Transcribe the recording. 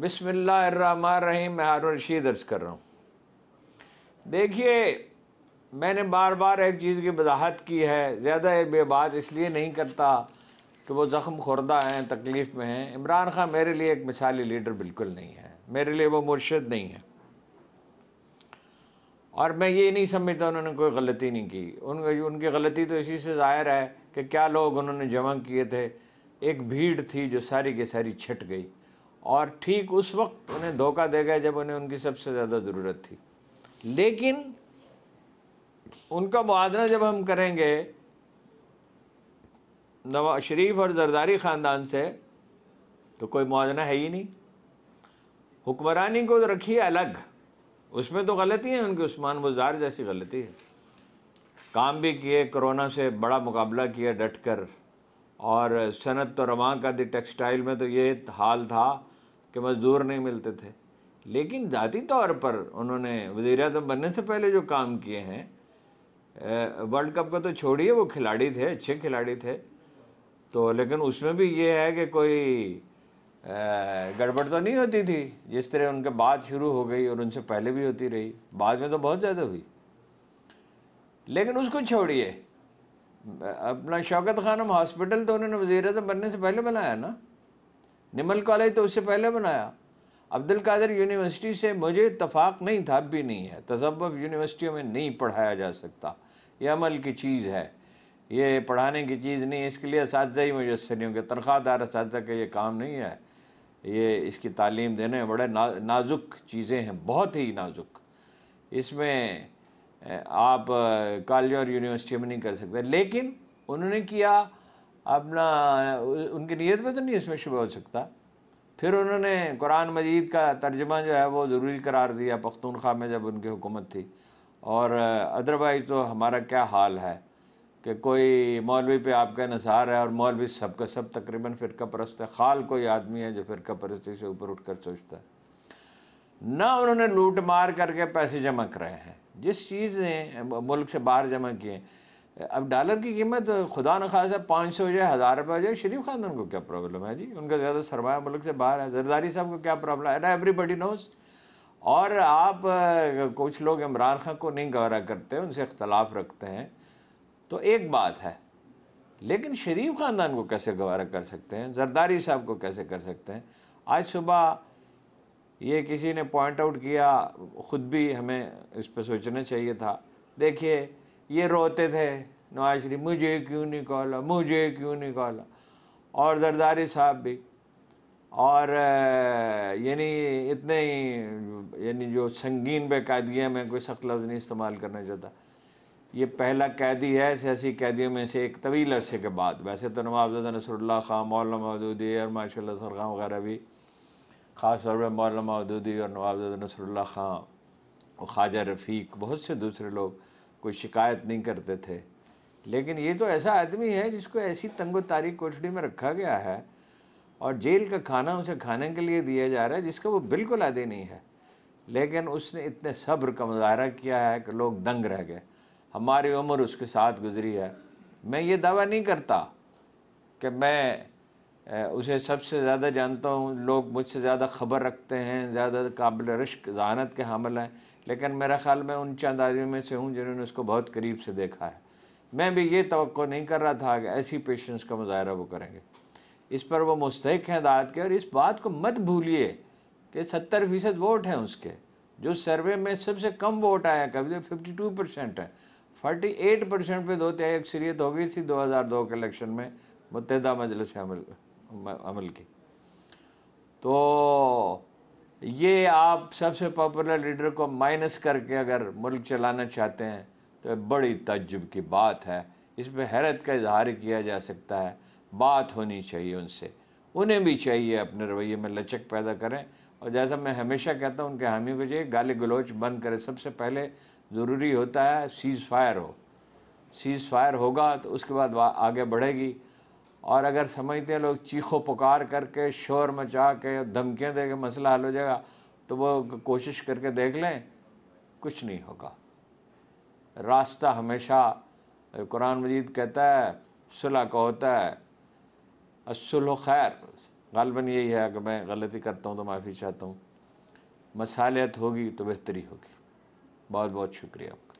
बिसमीम मैं हारून रशीद अर्ज़ कर रहा हूँ देखिए मैंने बार बार एक चीज़ की वजाहत की है ज़्यादा ये बात इसलिए नहीं करता कि वो ज़ख़म खुरदा हैं तकलीफ़ में हैं इमरान खान मेरे लिए एक मिसाली लीडर बिल्कुल नहीं है मेरे लिए वो मुर्शद नहीं है और मैं ये नहीं समझता उन्होंने कोई गलती नहीं की उन उनकी गलती तो इसी से ज़ाहिर है कि क्या लोग उन्होंने जमा किए थे एक भीड़ थी जो सारी की सारी छट गई और ठीक उस वक्त उन्हें धोखा दे गए जब उन्हें उनकी सबसे ज़्यादा ज़रूरत थी लेकिन उनका मुआदना जब हम करेंगे नवाज शरीफ और जरदारी ख़ानदान से तो कोई मुआजना है ही नहीं हुक्मरानी को तो रखिए अलग उसमें तो गलती है उनकी उस्मान गुजार जैसी गलती है काम भी किए कोरोना से बड़ा मुकाबला किया डट कर और सनत तो रमा का दी टेक्सटाइल में तो ये हाल था कि मज़दूर नहीं मिलते थे लेकिन ज़ाती तौर पर उन्होंने वज़ी अजम बनने से पहले जो काम किए हैं वर्ल्ड कप का तो छोड़िए वो खिलाड़ी थे अच्छे खिलाड़ी थे तो लेकिन उसमें भी ये है कि कोई गड़बड़ तो नहीं होती थी जिस तरह उनके बाद शुरू हो गई और उनसे पहले भी होती रही बाद में तो बहुत ज़्यादा हुई लेकिन उसको छोड़िए अपना शौकत खानम हॉस्पिटल तो उन्होंने वज़ी अजम बनने से पहले बनाया ना निमल कॉलेज तो उससे पहले बनाया अब्दुल कादर यूनिवर्सिटी से मुझे इतफाक़ नहीं था भी नहीं है तजब्ब यूनिवर्सिटियों में नहीं पढ़ाया जा सकता ये अमल की चीज़ है ये पढ़ाने की चीज़ नहीं इसके लिए इस ही मुयसर नहीं होंगे तनख्वाहदार इस का ये काम नहीं है ये इसकी तालीम देने में बड़े ना, नाजुक चीज़ें हैं बहुत ही नाजुक इसमें आप कॉलेज और यूनिवर्सिटी में नहीं कर सकते लेकिन उन्होंने किया अपना उनकी नीयत में तो नहीं इसमें शुभ हो सकता फिर उन्होंने कुरान मजीद का तर्जमा जो है वो ज़रूरी करार दिया पख्तूनख्वा में जब उनकी हुकूमत थी और अदरवाइज़ तो हमारा क्या हाल है कि कोई मौलवी पे आपका नसार है और मौलवी सब का सब तकरीबन फ़िरका परस्त है खाल कोई आदमी है जो फ़िरका परस्ती से ऊपर उठ कर सोचता है ना उन्होंने लूट मार करके पैसे जमा कराए हैं जिस चीज़ ने मुल्क से बाहर जमा किए हैं अब डॉलर की कीमत खुदा न खास है पाँच सौ हो जाए हज़ार रुपये हो जाए शरीफ खानदान को क्या प्रॉब्लम है जी उनका ज़्यादा सरमाया मुल्क से बाहर है जरदारी साहब को क्या प्रॉब्लम है एवरीबडी नोज और आप कुछ लोग इमरान खान को नहीं गौरा करते उनसे अख्तलाफ रखते हैं तो एक बात है लेकिन शरीफ ख़ानदान को कैसे गवारा कर सकते हैं जरदारी साहब को कैसे कर सकते हैं आज सुबह ये किसी ने पॉइंट आउट किया ख़ुद भी हमें इस पर सोचना चाहिए था देखिए ये रोते थे नवाज शरीफ मुझे क्यों निकाला मुझे क्यों निकाला और जरदारी साहब भी और यानी इतने ही यानी जो संगीन बेकायदगियाँ में कोई सख्त लफ्ज़ नहीं इस्तेमाल करना चाहता ये पहला कैदी है सियासी कैदियों में से एक तवील अरसे के बाद वैसे तो नवाबजा नसरुल्ला खां मौल महदूदी और माशा सर खां वगैरह भी ख़ास तौर पर मौल महदूदी और नवाबजा नसरुल्ला खां ख्वाजा रफ़ीक बहुत से दूसरे लोग कोई शिकायत नहीं करते थे लेकिन ये तो ऐसा आदमी है जिसको ऐसी तंगो तारीख कोठड़ी में रखा गया है और जेल का खाना उसे खाने के लिए दिया जा रहा है जिसका वो बिल्कुल आदि नहीं है लेकिन उसने इतने सब्र का मुजाहरा किया है कि लोग दंग रह गए हमारी उम्र उसके साथ गुजरी है मैं ये दावा नहीं करता कि मैं उसे सबसे ज़्यादा जानता हूँ लोग मुझसे ज़्यादा खबर रखते हैं ज़्यादा काबिल रश्क जहानत के हामिल हैं लेकिन मेरा ख्याल मैं उन चंद आदमी में से हूँ जिन्होंने उसको बहुत करीब से देखा है मैं भी ये तो नहीं कर रहा था कि ऐसी पेशेंस का मुजाहरा वो करेंगे इस पर वो मुस्तक हैं दाद के और इस बात को मत भूलिए कि सत्तर फ़ीसद वोट हैं उसके जो सर्वे में सबसे कम वोट आया कभी फिफ्टी टू परसेंट है फोर्टी एट परसेंट पर दो तेई अक्सरियत हो गई थी दो हज़ार दो के इलेक्शन में मुतहदा मजलिस अमल की तो ये आप सबसे पॉपुलर लीडर को माइनस करके अगर मुल्क चलाना चाहते हैं तो बड़ी तजुब की बात है इसमें हैरत का इजहार किया जा सकता है बात होनी चाहिए उनसे उन्हें भी चाहिए अपने रवैये में लचक पैदा करें और जैसा मैं हमेशा कहता हूँ उनके हामियों को चाहिए गाली गलोच बंद करें सबसे पहले ज़रूरी होता है सीज़ फायर हो सीज़ फायर होगा तो उसके बाद आगे बढ़ेगी और अगर समझते हैं लोग चीखों पुकार करके शोर मचा के धमकियाँ दे के मसला हल हो जाएगा तो वो कोशिश करके देख लें कुछ नहीं होगा रास्ता हमेशा कुरान मजीद कहता है सुलह का होता है असुल खैर गालबन यही है कि मैं गलती करता हूँ तो माफ़ी चाहता हूँ मसालियत होगी तो बेहतरी होगी बहुत बहुत शुक्रिया आपका